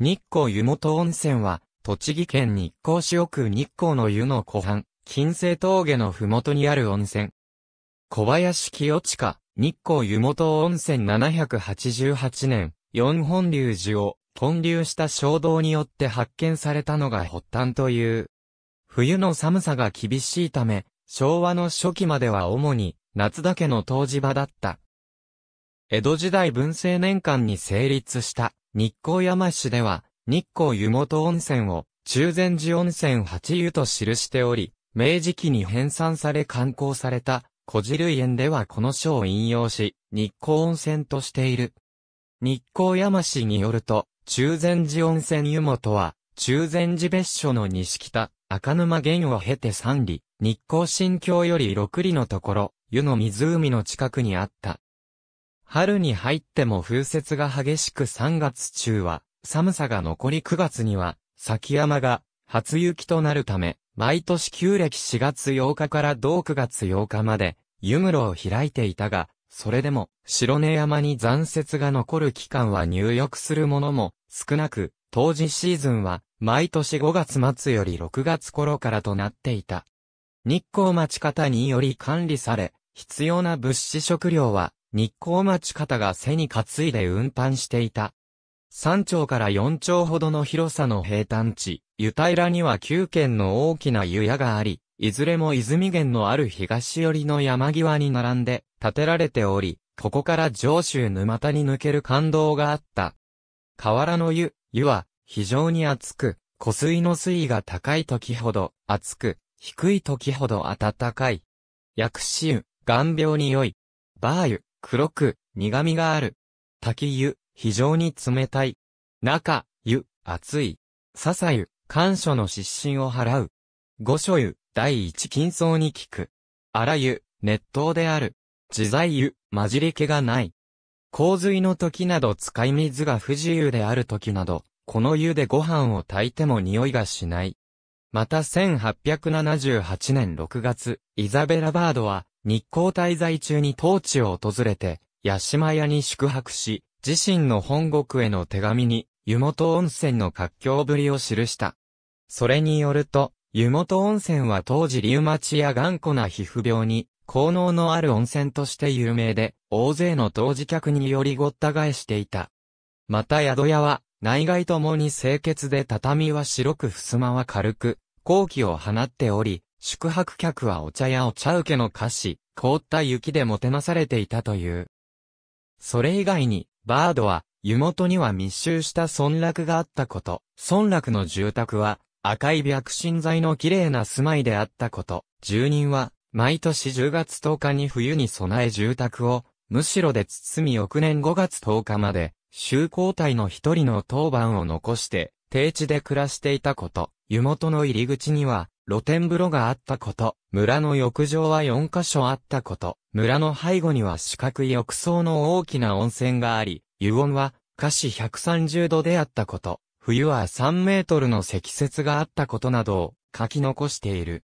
日光湯本温泉は、栃木県日光市奥日光の湯の湖畔、金星峠のふもとにある温泉。小林清近、日光湯本温泉788年、四本流寺を混流した衝動によって発見されたのが発端という。冬の寒さが厳しいため、昭和の初期までは主に夏だけの湯治場だった。江戸時代文政年間に成立した日光山市では、日光湯本温泉を、中禅寺温泉八湯と記しており、明治期に編纂され刊行された、古事類園ではこの書を引用し、日光温泉としている。日光山市によると、中禅寺温泉湯本は、中禅寺別所の西北、赤沼源を経て三里、日光新京より六里のところ、湯の湖の近くにあった。春に入っても風雪が激しく3月中は、寒さが残り9月には、先山が初雪となるため、毎年旧暦4月8日から同9月8日まで、湯室を開いていたが、それでも、白根山に残雪が残る期間は入浴するものも少なく、当時シーズンは、毎年5月末より6月頃からとなっていた。日光町方により管理され、必要な物資食料は、日光町方が背に担いで運搬していた。三丁から四丁ほどの広さの平坦地、湯平には九軒の大きな湯屋があり、いずれも泉源のある東寄りの山際に並んで建てられており、ここから上州沼田に抜ける感動があった。河原の湯、湯は非常に厚く、湖水の水位が高い時ほど厚く、低い時ほど暖かい。薬師湯、眼病に良い。バー湯、黒く、苦味がある。滝湯、非常に冷たい。中、湯、熱い。笹湯、感謝の失神を払う。五所湯、第一金層に効く。荒湯、熱湯である。自在湯、混じり気がない。洪水の時など使い水が不自由である時など、この湯でご飯を炊いても匂いがしない。また1878年6月、イザベラ・バードは、日光滞在中に当地を訪れて、八島屋に宿泊し、自身の本国への手紙に、湯本温泉の活況ぶりを記した。それによると、湯本温泉は当時リウマチや頑固な皮膚病に、効能のある温泉として有名で、大勢の当時客によりごった返していた。また宿屋は、内外ともに清潔で畳は白く襖は軽く、後期を放っており、宿泊客はお茶やお茶受けの菓子、凍った雪でもてなされていたという。それ以外に、バードは、湯元には密集した村落があったこと、村落の住宅は、赤い白心材の綺麗な住まいであったこと、住人は、毎年10月10日に冬に備え住宅を、むしろで包み翌年5月10日まで、州交隊の一人の当番を残して、低地で暮らしていたこと、湯元の入り口には、露天風呂があったこと、村の浴場は4カ所あったこと、村の背後には四角い浴槽の大きな温泉があり、湯温は、華氏130度であったこと、冬は3メートルの積雪があったことなどを書き残している。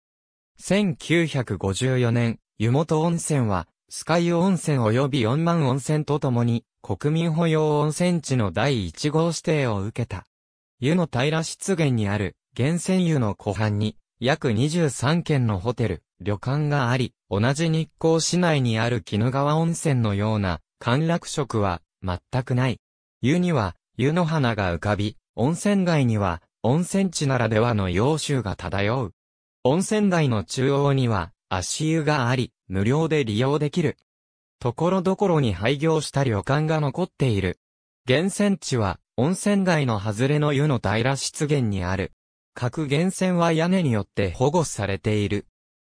1954年、湯本温泉は、スカイ温泉及び四万温泉とともに、国民保養温泉地の第1号指定を受けた。湯の平湿原にある、源泉湯の湖畔に、約23軒のホテル、旅館があり、同じ日光市内にある鬼怒川温泉のような、歓楽色は、全くない。湯には、湯の花が浮かび、温泉街には、温泉地ならではの洋州が漂う。温泉街の中央には、足湯があり、無料で利用できる。ところどころに廃業した旅館が残っている。源泉地は、温泉街の外れの湯の平湿原にある、各源泉は屋根によって保護されている。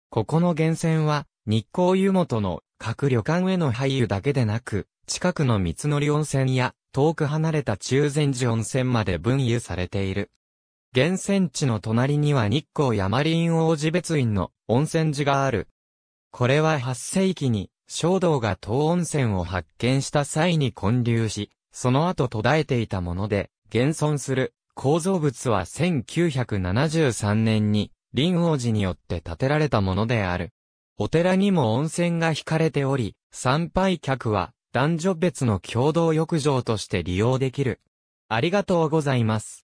ここの源泉は、日光湯元の各旅館への配湯だけでなく、近くの三つ森温泉や、遠く離れた中禅寺温泉まで分油されている。源泉地の隣には日光山林王子別院の温泉寺がある。これは8世紀に、衝動が東温泉を発見した際に建立し、その後途絶えていたもので、現存する構造物は1973年に、林王寺によって建てられたものである。お寺にも温泉が引かれており、参拝客は男女別の共同浴場として利用できる。ありがとうございます。